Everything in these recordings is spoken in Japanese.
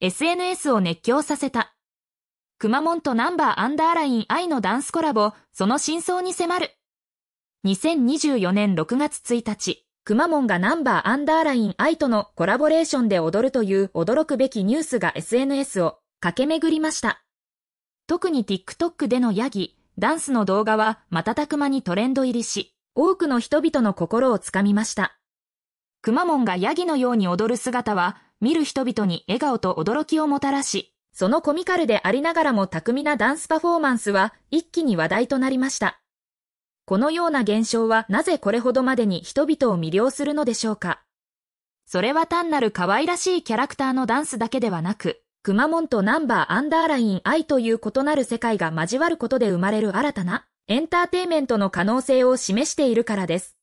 SNS を熱狂させた。熊門とナンバーアンダーライン愛のダンスコラボ、その真相に迫る。2024年6月1日、熊門がナンバーアンダーライン愛とのコラボレーションで踊るという驚くべきニュースが SNS を駆け巡りました。特に TikTok でのヤギ、ダンスの動画は瞬く間にトレンド入りし、多くの人々の心をつかみました。くまがヤギのように踊る姿は見る人々に笑顔と驚きをもたらし、そのコミカルでありながらも巧みなダンスパフォーマンスは一気に話題となりました。このような現象はなぜこれほどまでに人々を魅了するのでしょうかそれは単なる可愛らしいキャラクターのダンスだけではなく、クマモンとナンバーアンダーライン愛という異なる世界が交わることで生まれる新たなエンターテイメントの可能性を示しているからです。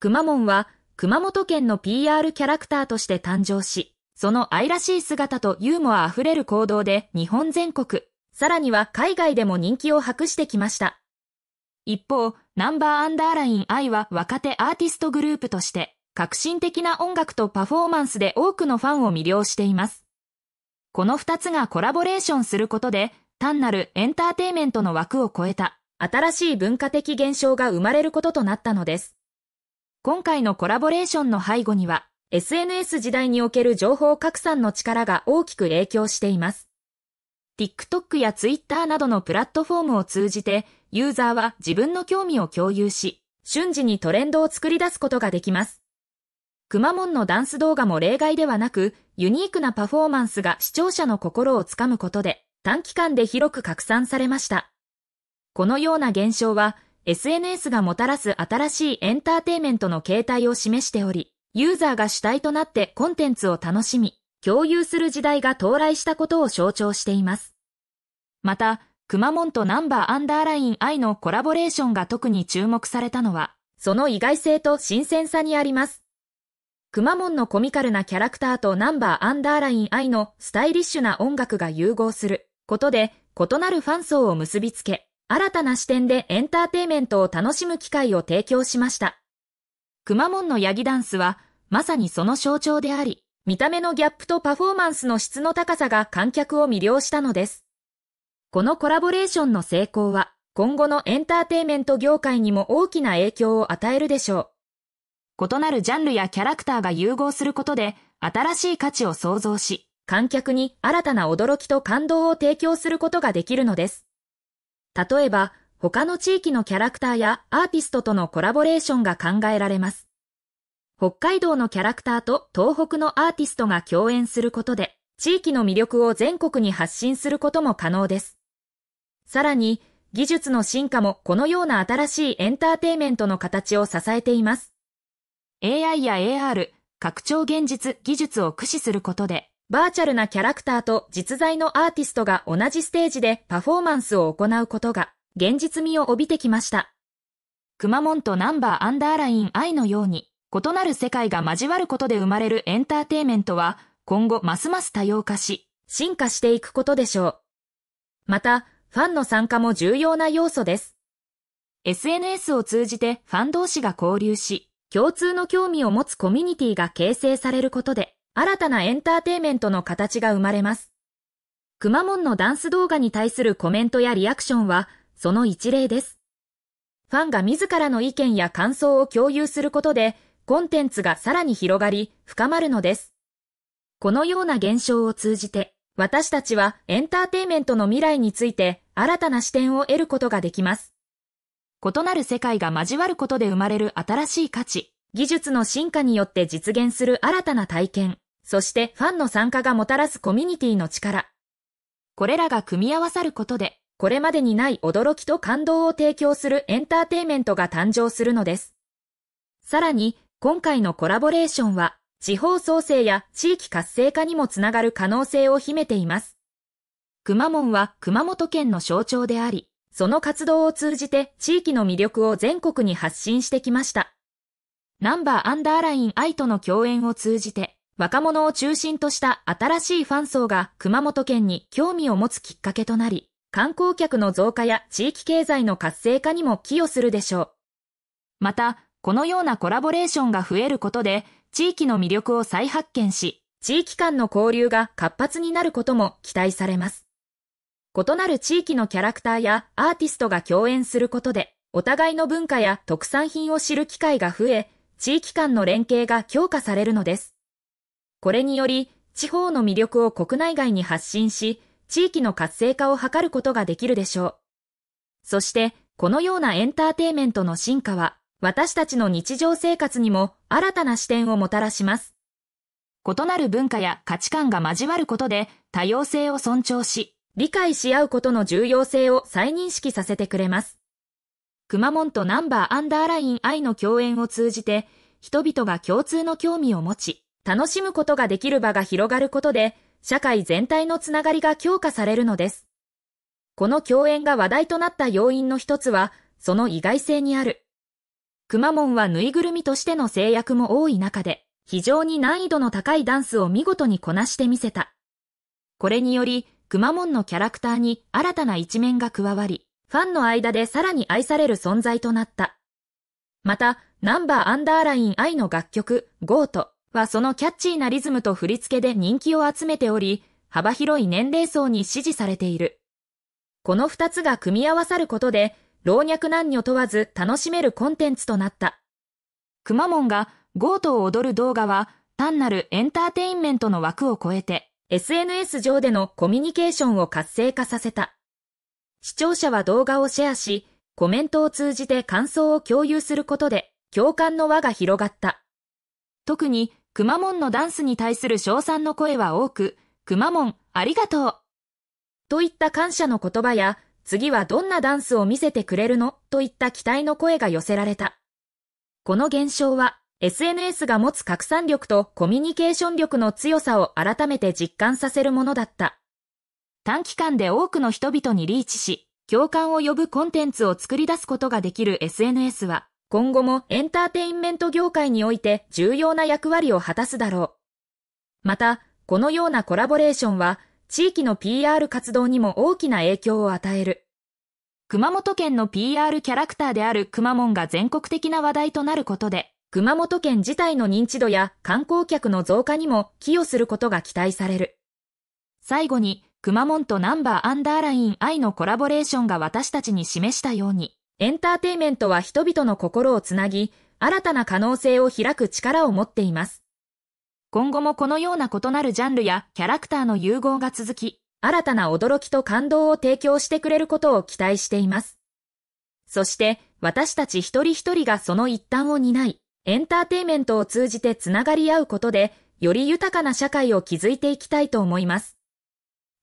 クマモンは熊本県の PR キャラクターとして誕生し、その愛らしい姿とユーモア溢れる行動で日本全国、さらには海外でも人気を博してきました。一方、ナンバーアンダーライン愛は若手アーティストグループとして、革新的な音楽とパフォーマンスで多くのファンを魅了しています。この二つがコラボレーションすることで、単なるエンターテイメントの枠を超えた、新しい文化的現象が生まれることとなったのです。今回のコラボレーションの背後には、SNS 時代における情報拡散の力が大きく影響しています。TikTok や Twitter などのプラットフォームを通じて、ユーザーは自分の興味を共有し、瞬時にトレンドを作り出すことができます。くまモンのダンス動画も例外ではなく、ユニークなパフォーマンスが視聴者の心をつかむことで、短期間で広く拡散されました。このような現象は、SNS がもたらす新しいエンターテイメントの形態を示しており、ユーザーが主体となってコンテンツを楽しみ、共有する時代が到来したことを象徴しています。また、熊門とナンバーアンダーライン I のコラボレーションが特に注目されたのは、その意外性と新鮮さにあります。熊門のコミカルなキャラクターとナンバーアンダーライン I のスタイリッシュな音楽が融合することで、異なるファン層を結びつけ、新たな視点でエンターテイメントを楽しむ機会を提供しました。くまモンのヤギダンスは、まさにその象徴であり、見た目のギャップとパフォーマンスの質の高さが観客を魅了したのです。このコラボレーションの成功は、今後のエンターテイメント業界にも大きな影響を与えるでしょう。異なるジャンルやキャラクターが融合することで、新しい価値を創造し、観客に新たな驚きと感動を提供することができるのです。例えば、他の地域のキャラクターやアーティストとのコラボレーションが考えられます。北海道のキャラクターと東北のアーティストが共演することで、地域の魅力を全国に発信することも可能です。さらに、技術の進化もこのような新しいエンターテイメントの形を支えています。AI や AR、拡張現実技術を駆使することで、バーチャルなキャラクターと実在のアーティストが同じステージでパフォーマンスを行うことが現実味を帯びてきました。くまモンとナンバーアンダーライン愛のように異なる世界が交わることで生まれるエンターテイメントは今後ますます多様化し進化していくことでしょう。また、ファンの参加も重要な要素です。SNS を通じてファン同士が交流し、共通の興味を持つコミュニティが形成されることで、新たなエンターテイメントの形が生まれます。くまモンのダンス動画に対するコメントやリアクションは、その一例です。ファンが自らの意見や感想を共有することで、コンテンツがさらに広がり、深まるのです。このような現象を通じて、私たちはエンターテイメントの未来について新たな視点を得ることができます。異なる世界が交わることで生まれる新しい価値、技術の進化によって実現する新たな体験、そしてファンの参加がもたらすコミュニティの力。これらが組み合わさることで、これまでにない驚きと感動を提供するエンターテイメントが誕生するのです。さらに、今回のコラボレーションは、地方創生や地域活性化にもつながる可能性を秘めています。熊門は熊本県の象徴であり、その活動を通じて地域の魅力を全国に発信してきました。ナンバーアンダーライン愛との共演を通じて、若者を中心とした新しいファン層が熊本県に興味を持つきっかけとなり、観光客の増加や地域経済の活性化にも寄与するでしょう。また、このようなコラボレーションが増えることで、地域の魅力を再発見し、地域間の交流が活発になることも期待されます。異なる地域のキャラクターやアーティストが共演することで、お互いの文化や特産品を知る機会が増え、地域間の連携が強化されるのです。これにより、地方の魅力を国内外に発信し、地域の活性化を図ることができるでしょう。そして、このようなエンターテイメントの進化は、私たちの日常生活にも新たな視点をもたらします。異なる文化や価値観が交わることで、多様性を尊重し、理解し合うことの重要性を再認識させてくれます。熊本とナンバーアンダーライン愛の共演を通じて、人々が共通の興味を持ち、楽しむことができる場が広がることで、社会全体のつながりが強化されるのです。この共演が話題となった要因の一つは、その意外性にある。くまモンはぬいぐるみとしての制約も多い中で、非常に難易度の高いダンスを見事にこなしてみせた。これにより、くまモンのキャラクターに新たな一面が加わり、ファンの間でさらに愛される存在となった。また、ナンバーアンダーライン愛の楽曲、ゴーと、はそのキャッチーなリズムと振り付けで人気を集めており、幅広い年齢層に支持されている。この二つが組み合わさることで、老若男女問わず楽しめるコンテンツとなった。くまモンがゴートを踊る動画は、単なるエンターテインメントの枠を超えて、SNS 上でのコミュニケーションを活性化させた。視聴者は動画をシェアし、コメントを通じて感想を共有することで、共感の輪が広がった。特にくまモンのダンスに対する称賛の声は多く、くまモン、ありがとうといった感謝の言葉や、次はどんなダンスを見せてくれるのといった期待の声が寄せられた。この現象は、SNS が持つ拡散力とコミュニケーション力の強さを改めて実感させるものだった。短期間で多くの人々にリーチし、共感を呼ぶコンテンツを作り出すことができる SNS は、今後もエンターテインメント業界において重要な役割を果たすだろう。また、このようなコラボレーションは、地域の PR 活動にも大きな影響を与える。熊本県の PR キャラクターであるくまモンが全国的な話題となることで、熊本県自体の認知度や観光客の増加にも寄与することが期待される。最後に、熊門とナンバーアンダーライン I のコラボレーションが私たちに示したように、エンターテイメントは人々の心をつなぎ、新たな可能性を開く力を持っています。今後もこのような異なるジャンルやキャラクターの融合が続き、新たな驚きと感動を提供してくれることを期待しています。そして、私たち一人一人がその一端を担い、エンターテイメントを通じてつながり合うことで、より豊かな社会を築いていきたいと思います。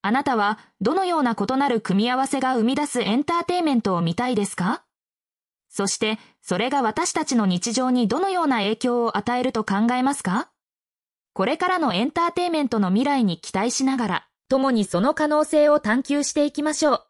あなたはどのような異なる組み合わせが生み出すエンターテイメントを見たいですかそしてそれが私たちの日常にどのような影響を与えると考えますかこれからのエンターテイメントの未来に期待しながら、共にその可能性を探求していきましょう。